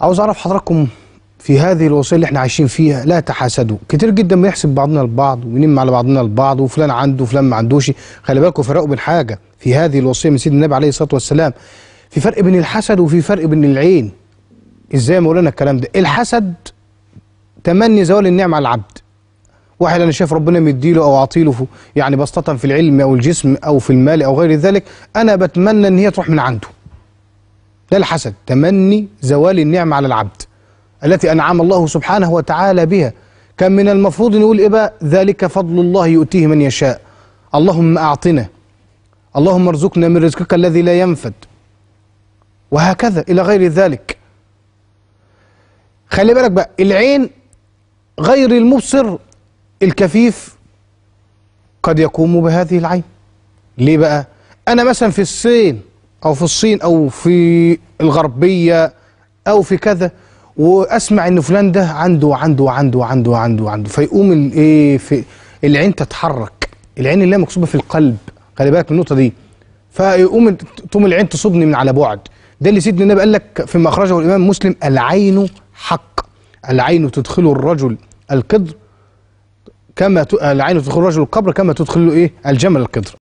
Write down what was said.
عاوز اعرف حضراتكم في هذه الوصيه اللي احنا عايشين فيها لا تحاسدوا كتير جدا بنحسب بعضنا البعض ونم على بعضنا البعض وفلان عنده وفلان ما عندوش خلي بالكم فرقوا بين حاجه في هذه الوصيه من سيدنا النبي عليه الصلاه والسلام في فرق بين الحسد وفي فرق بين العين ازاي مولانا الكلام ده الحسد تمني زوال النعم على العبد واحد انا شايف ربنا مديله او عاطيله يعني بسطه في العلم او الجسم او في المال او غير ذلك انا بتمنى ان هي تروح من عنده ده الحسد تمني زوال النعمة على العبد التي أنعم الله سبحانه وتعالى بها كان من المفروض نقول إيه بقى ذلك فضل الله يؤتيه من يشاء اللهم أعطنا اللهم ارزقنا من رزقك الذي لا ينفد وهكذا إلى غير ذلك خلي بالك بقى العين غير المبصر الكفيف قد يقوم بهذه العين ليه بقى أنا مثلا في الصين أو في الصين أو في الغربية أو في كذا وأسمع إن فلان ده عنده وعنده وعنده وعنده وعنده وعنده فيقوم الإيه في العين تتحرك العين اللي هي مكسوبة في القلب خلي بالك من النقطة دي فيقوم تقوم العين تصبني من على بعد ده اللي سيدنا النبي قال لك فيما أخرجه الإمام مسلم العين حق العين تدخل الرجل القدر كما العين تدخل الرجل القبر كما تدخل ايه الجمل القدر